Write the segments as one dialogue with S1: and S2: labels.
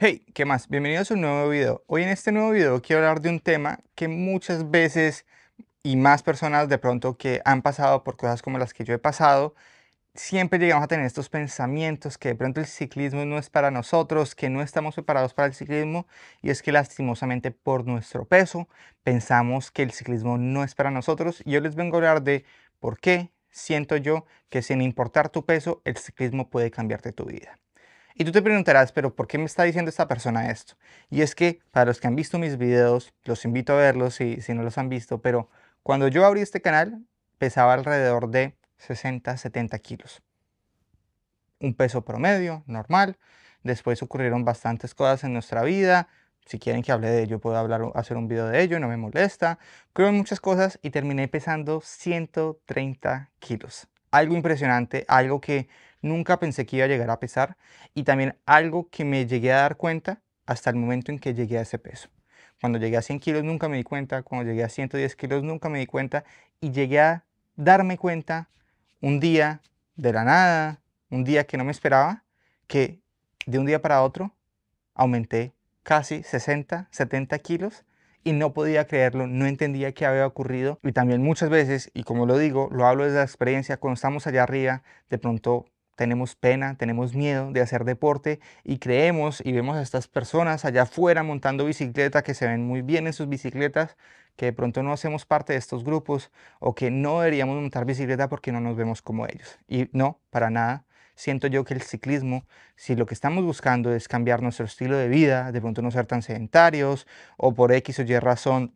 S1: Hey, ¿qué más? Bienvenidos a un nuevo video. Hoy en este nuevo video quiero hablar de un tema que muchas veces y más personas de pronto que han pasado por cosas como las que yo he pasado, siempre llegamos a tener estos pensamientos que de pronto el ciclismo no es para nosotros, que no estamos preparados para el ciclismo y es que lastimosamente por nuestro peso pensamos que el ciclismo no es para nosotros y yo les vengo a hablar de por qué siento yo que sin importar tu peso el ciclismo puede cambiarte tu vida. Y tú te preguntarás, pero ¿por qué me está diciendo esta persona esto? Y es que para los que han visto mis videos, los invito a verlos si, si no los han visto, pero cuando yo abrí este canal pesaba alrededor de 60, 70 kilos. Un peso promedio, normal. Después ocurrieron bastantes cosas en nuestra vida, si quieren que hable de ello, puedo hablar, hacer un video de ello, no me molesta. Creo en muchas cosas y terminé pesando 130 kilos. Algo impresionante, algo que Nunca pensé que iba a llegar a pesar y también algo que me llegué a dar cuenta hasta el momento en que llegué a ese peso. Cuando llegué a 100 kilos nunca me di cuenta, cuando llegué a 110 kilos nunca me di cuenta y llegué a darme cuenta un día de la nada, un día que no me esperaba, que de un día para otro aumenté casi 60, 70 kilos y no podía creerlo, no entendía qué había ocurrido. Y también muchas veces, y como lo digo, lo hablo desde la experiencia, cuando estamos allá arriba, de pronto tenemos pena, tenemos miedo de hacer deporte y creemos y vemos a estas personas allá afuera montando bicicleta que se ven muy bien en sus bicicletas, que de pronto no hacemos parte de estos grupos o que no deberíamos montar bicicleta porque no nos vemos como ellos. Y no, para nada. Siento yo que el ciclismo, si lo que estamos buscando es cambiar nuestro estilo de vida, de pronto no ser tan sedentarios o por X o Y razón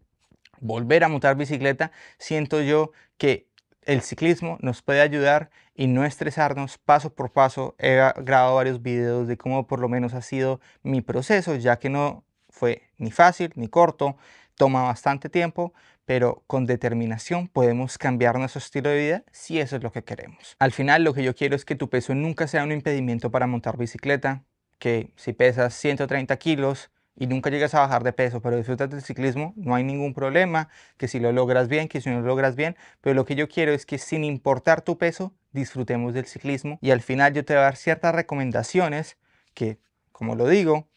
S1: volver a montar bicicleta, siento yo que el ciclismo nos puede ayudar y no estresarnos paso por paso. He grabado varios videos de cómo por lo menos ha sido mi proceso, ya que no fue ni fácil ni corto, toma bastante tiempo, pero con determinación podemos cambiar nuestro estilo de vida si eso es lo que queremos. Al final lo que yo quiero es que tu peso nunca sea un impedimento para montar bicicleta, que si pesas 130 kilos, y nunca llegas a bajar de peso, pero disfrutas del ciclismo, no hay ningún problema, que si lo logras bien, que si no lo logras bien, pero lo que yo quiero es que sin importar tu peso, disfrutemos del ciclismo y al final yo te voy a dar ciertas recomendaciones que, como lo digo,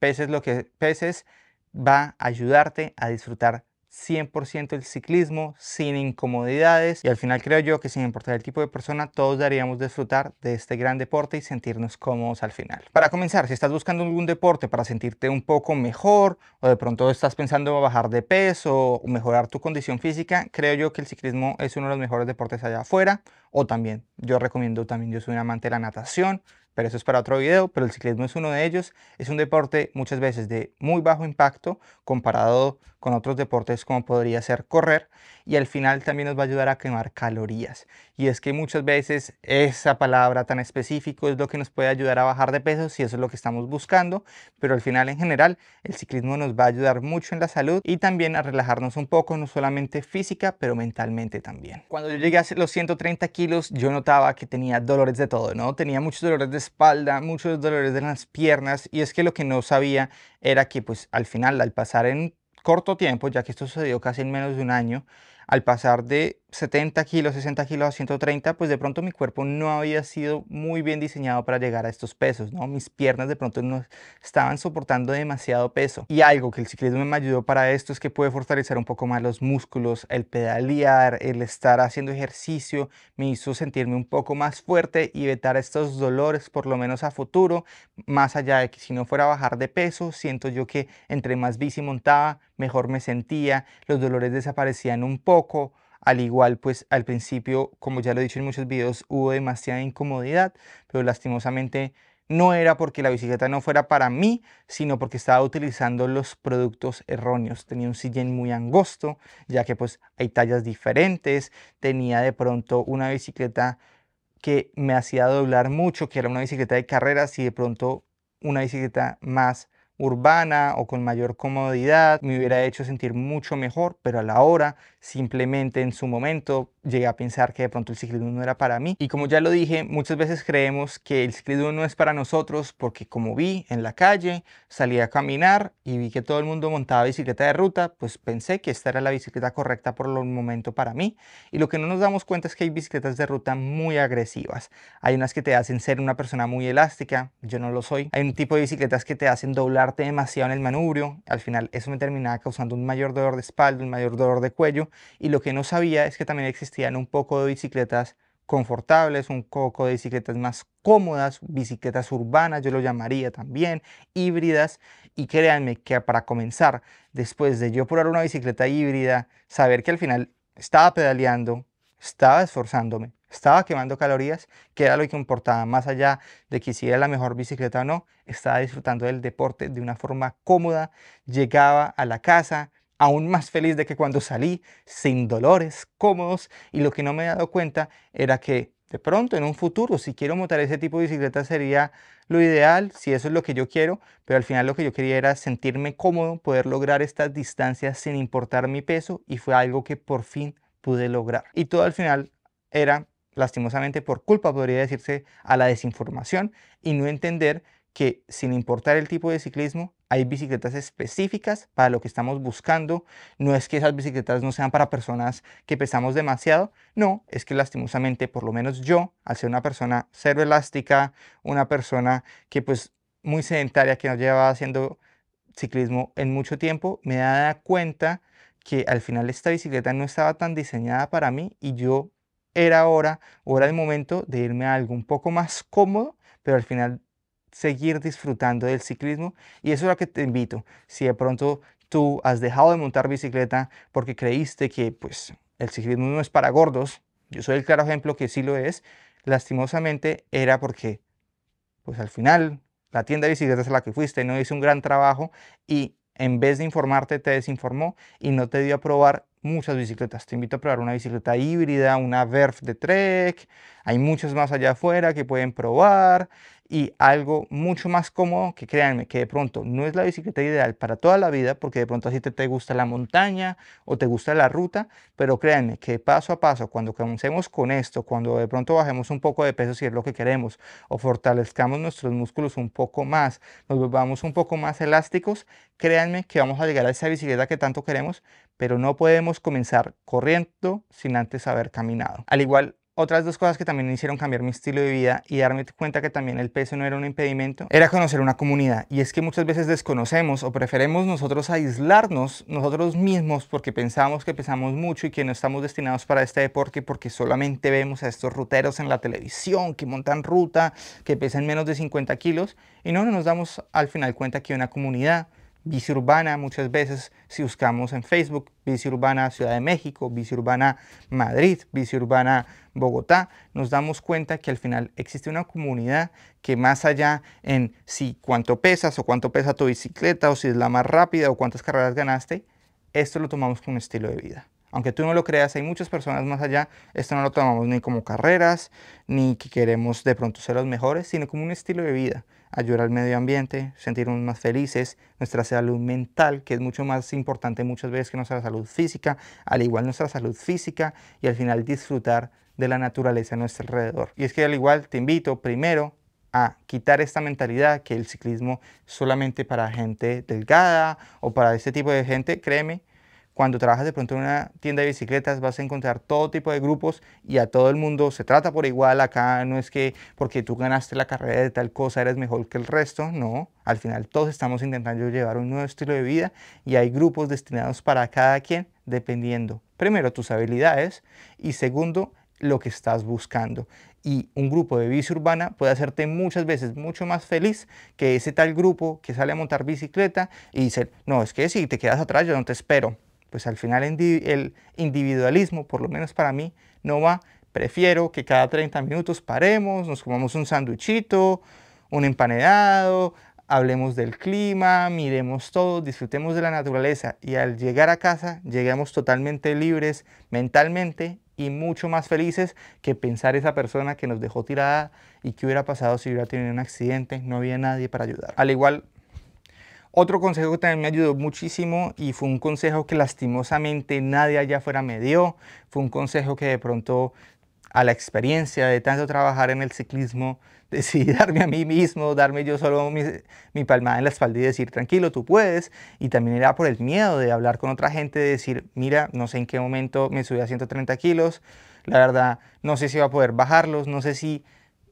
S1: peses lo que peses, va a ayudarte a disfrutar 100% el ciclismo sin incomodidades y al final creo yo que sin importar el tipo de persona todos deberíamos disfrutar de este gran deporte y sentirnos cómodos al final. Para comenzar, si estás buscando algún deporte para sentirte un poco mejor o de pronto estás pensando bajar de peso o mejorar tu condición física, creo yo que el ciclismo es uno de los mejores deportes allá afuera o también yo recomiendo también yo soy un amante de la natación, pero eso es para otro video, pero el ciclismo es uno de ellos. Es un deporte muchas veces de muy bajo impacto comparado con otros deportes como podría ser correr, y al final también nos va a ayudar a quemar calorías. Y es que muchas veces esa palabra tan específica es lo que nos puede ayudar a bajar de peso si eso es lo que estamos buscando, pero al final en general el ciclismo nos va a ayudar mucho en la salud y también a relajarnos un poco, no solamente física, pero mentalmente también. Cuando yo llegué a los 130 kilos, yo notaba que tenía dolores de todo, ¿no? Tenía muchos dolores de espalda, muchos dolores de las piernas y es que lo que no sabía era que pues al final al pasar en corto tiempo, ya que esto sucedió casi en menos de un año, al pasar de 70 kilos, 60 kilos a 130, pues de pronto mi cuerpo no había sido muy bien diseñado para llegar a estos pesos, ¿no? Mis piernas de pronto no estaban soportando demasiado peso. Y algo que el ciclismo me ayudó para esto es que puede fortalecer un poco más los músculos, el pedalear, el estar haciendo ejercicio, me hizo sentirme un poco más fuerte y vetar estos dolores, por lo menos a futuro, más allá de que si no fuera a bajar de peso, siento yo que entre más bici montaba, mejor me sentía, los dolores desaparecían un poco, al igual, pues al principio, como ya lo he dicho en muchos videos, hubo demasiada incomodidad, pero lastimosamente no era porque la bicicleta no fuera para mí, sino porque estaba utilizando los productos erróneos. Tenía un sillín muy angosto, ya que pues hay tallas diferentes, tenía de pronto una bicicleta que me hacía doblar mucho, que era una bicicleta de carreras y de pronto una bicicleta más urbana o con mayor comodidad, me hubiera hecho sentir mucho mejor, pero a la hora, simplemente en su momento, llegué a pensar que de pronto el ciclismo no era para mí. Y como ya lo dije, muchas veces creemos que el ciclismo no es para nosotros porque como vi en la calle, salí a caminar y vi que todo el mundo montaba bicicleta de ruta, pues pensé que esta era la bicicleta correcta por el momento para mí. Y lo que no nos damos cuenta es que hay bicicletas de ruta muy agresivas. Hay unas que te hacen ser una persona muy elástica, yo no lo soy. Hay un tipo de bicicletas que te hacen doblar demasiado en el manubrio. Al final eso me terminaba causando un mayor dolor de espalda, un mayor dolor de cuello. Y lo que no sabía es que también existían un poco de bicicletas confortables, un poco de bicicletas más cómodas, bicicletas urbanas, yo lo llamaría también, híbridas. Y créanme que para comenzar, después de yo probar una bicicleta híbrida, saber que al final estaba pedaleando, estaba esforzándome, estaba quemando calorías, que era lo que importaba, más allá de que si era la mejor bicicleta o no, estaba disfrutando del deporte de una forma cómoda, llegaba a la casa aún más feliz de que cuando salí, sin dolores, cómodos, y lo que no me he dado cuenta era que de pronto en un futuro, si quiero montar ese tipo de bicicleta sería lo ideal, si eso es lo que yo quiero, pero al final lo que yo quería era sentirme cómodo, poder lograr estas distancias sin importar mi peso y fue algo que por fin pude lograr. Y todo al final era, lastimosamente, por culpa, podría decirse, a la desinformación y no entender que sin importar el tipo de ciclismo, hay bicicletas específicas para lo que estamos buscando. No es que esas bicicletas no sean para personas que pesamos demasiado. No, es que lastimosamente, por lo menos yo, al ser una persona cero elástica, una persona que pues muy sedentaria, que no llevaba haciendo ciclismo en mucho tiempo, me da cuenta que al final esta bicicleta no estaba tan diseñada para mí y yo era hora o era el momento de irme a algo un poco más cómodo, pero al final seguir disfrutando del ciclismo. Y eso es lo que te invito. Si de pronto tú has dejado de montar bicicleta porque creíste que pues el ciclismo no es para gordos, yo soy el claro ejemplo que sí lo es, lastimosamente era porque pues al final la tienda de bicicletas es la que fuiste no hizo un gran trabajo y en vez de informarte, te desinformó y no te dio a probar muchas bicicletas. Te invito a probar una bicicleta híbrida, una Verf de Trek. Hay muchas más allá afuera que pueden probar y algo mucho más cómodo que créanme que de pronto no es la bicicleta ideal para toda la vida porque de pronto así te, te gusta la montaña o te gusta la ruta, pero créanme que paso a paso cuando comencemos con esto, cuando de pronto bajemos un poco de peso si es lo que queremos o fortalezcamos nuestros músculos un poco más, nos volvamos un poco más elásticos, créanme que vamos a llegar a esa bicicleta que tanto queremos pero no podemos comenzar corriendo sin antes haber caminado. Al igual, otras dos cosas que también hicieron cambiar mi estilo de vida y darme cuenta que también el peso no era un impedimento, era conocer una comunidad. Y es que muchas veces desconocemos o preferemos nosotros aislarnos nosotros mismos porque pensamos que pesamos mucho y que no estamos destinados para este deporte porque solamente vemos a estos ruteros en la televisión que montan ruta, que pesan menos de 50 kilos y no, nos damos al final cuenta que una comunidad Bici Urbana, muchas veces si buscamos en Facebook, Bici Urbana Ciudad de México, Bici Urbana Madrid, Bici Urbana Bogotá, nos damos cuenta que al final existe una comunidad que más allá en si cuánto pesas o cuánto pesa tu bicicleta o si es la más rápida o cuántas carreras ganaste, esto lo tomamos como un estilo de vida. Aunque tú no lo creas, hay muchas personas más allá, esto no lo tomamos ni como carreras, ni que queremos de pronto ser los mejores, sino como un estilo de vida ayudar al medio ambiente, sentirnos más felices, nuestra salud mental, que es mucho más importante muchas veces que nuestra salud física, al igual nuestra salud física y al final disfrutar de la naturaleza a nuestro alrededor. Y es que al igual te invito primero a quitar esta mentalidad que el ciclismo solamente para gente delgada o para este tipo de gente, créeme, cuando trabajas de pronto en una tienda de bicicletas vas a encontrar todo tipo de grupos y a todo el mundo se trata por igual. Acá no es que porque tú ganaste la carrera de tal cosa eres mejor que el resto, no. Al final todos estamos intentando llevar un nuevo estilo de vida y hay grupos destinados para cada quien dependiendo, primero, tus habilidades y segundo, lo que estás buscando. Y un grupo de bici urbana puede hacerte muchas veces mucho más feliz que ese tal grupo que sale a montar bicicleta y dice, no, es que si te quedas atrás yo no te espero pues al final el individualismo, por lo menos para mí, no va. Prefiero que cada 30 minutos paremos, nos comamos un sanduchito, un empanedado, hablemos del clima, miremos todo, disfrutemos de la naturaleza y al llegar a casa lleguemos totalmente libres mentalmente y mucho más felices que pensar esa persona que nos dejó tirada y que hubiera pasado si hubiera tenido un accidente, no había nadie para ayudar. Al igual otro consejo que también me ayudó muchísimo y fue un consejo que lastimosamente nadie allá afuera me dio, fue un consejo que de pronto a la experiencia de tanto trabajar en el ciclismo, decidí darme a mí mismo, darme yo solo mi, palmada en la espalda y decir, tranquilo, tú puedes. Y también era por el miedo de hablar con otra gente, de decir, mira, no sé en qué momento me subí a 130 kilos, la verdad, no sé si va a poder bajarlos, no sé si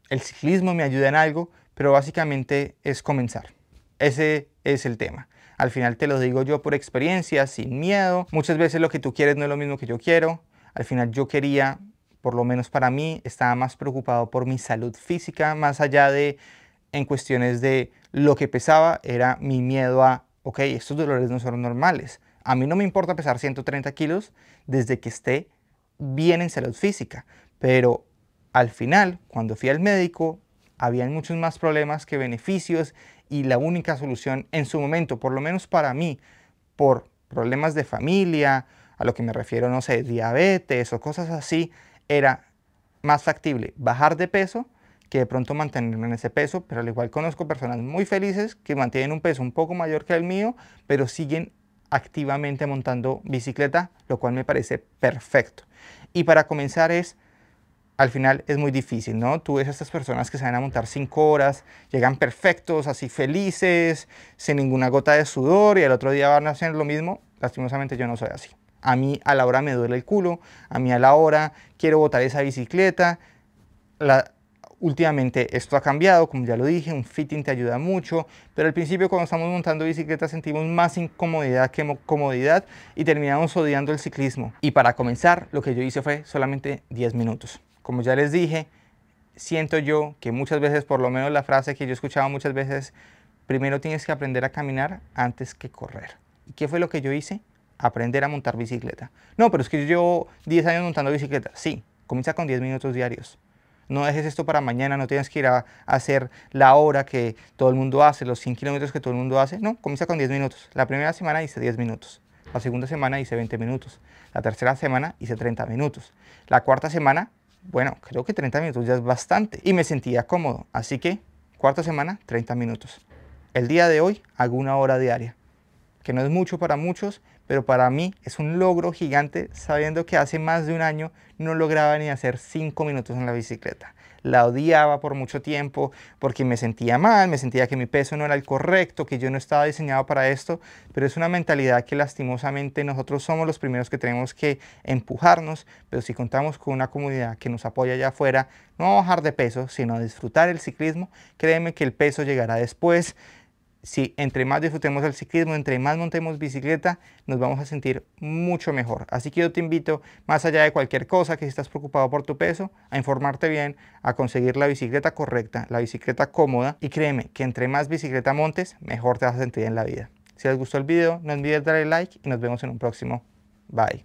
S1: el ciclismo me ayuda en algo, pero básicamente es comenzar. Ese es el tema. Al final te lo digo yo por experiencia, sin miedo. Muchas veces lo que tú quieres no es lo mismo que yo quiero. Al final yo quería, por lo menos para mí, estaba más preocupado por mi salud física, más allá de en cuestiones de lo que pesaba, era mi miedo a, ok, estos dolores no son normales. A mí no me importa pesar 130 kilos desde que esté bien en salud física, pero al final, cuando fui al médico, habían muchos más problemas que beneficios y la única solución en su momento, por lo menos para mí, por problemas de familia, a lo que me refiero, no sé, diabetes o cosas así, era más factible bajar de peso que de pronto mantenerme en ese peso, pero al igual conozco personas muy felices que mantienen un peso un poco mayor que el mío, pero siguen activamente montando bicicleta, lo cual me parece perfecto. Y para comenzar es al final es muy difícil, ¿no? Tú ves a estas personas que se van a montar cinco horas, llegan perfectos, así felices, sin ninguna gota de sudor y al otro día van a hacer lo mismo. Lastimosamente yo no soy así. A mí a la hora me duele el culo, a mí a la hora quiero botar esa bicicleta. últimamente esto ha cambiado, como ya lo dije, un fitting te ayuda mucho, pero al principio cuando estamos montando bicicletas sentimos más incomodidad que comodidad y terminamos odiando el ciclismo. Y para comenzar, lo que yo hice fue solamente 10 minutos. Como ya les dije, siento yo que muchas veces, por lo menos la frase que yo escuchaba muchas veces, primero tienes que aprender a caminar antes que correr. ¿Y qué fue lo que yo hice? Aprender a montar bicicleta. No, pero es que yo llevo 10 años montando bicicleta. Sí, comienza con 10 minutos diarios. No dejes esto para mañana, no tienes que ir a hacer la hora que todo el mundo hace, los 100 kilómetros que todo el mundo hace. No, comienza con 10 minutos. La primera semana hice 10 minutos. La segunda semana hice 20 minutos. La tercera semana hice 30 minutos. La cuarta semana bueno, creo que 30 minutos ya es bastante y me sentía cómodo. Así que, cuarta semana, 30 minutos. El día de hoy hago una hora diaria, que no es mucho para muchos, pero para mí es un logro gigante sabiendo que hace más de un año no lograba ni hacer 5 minutos en la bicicleta la odiaba por mucho tiempo porque me sentía mal, me sentía que mi peso no era el correcto, que yo no estaba diseñado para esto, pero es una mentalidad que lastimosamente nosotros somos los primeros que tenemos que empujarnos, pero si contamos con una comunidad que nos apoya allá afuera, no a bajar de peso, sino a disfrutar el ciclismo, créeme que el peso llegará después si entre más disfrutemos el ciclismo, entre más montemos bicicleta, nos vamos a sentir mucho mejor. Así que yo te invito, más allá de cualquier cosa, que si estás preocupado por tu peso, a informarte bien, a conseguir la bicicleta correcta, la bicicleta cómoda. Y créeme que entre más bicicleta montes, mejor te vas a sentir en la vida. Si les gustó el video, no olvides darle like y nos vemos en un próximo. Bye.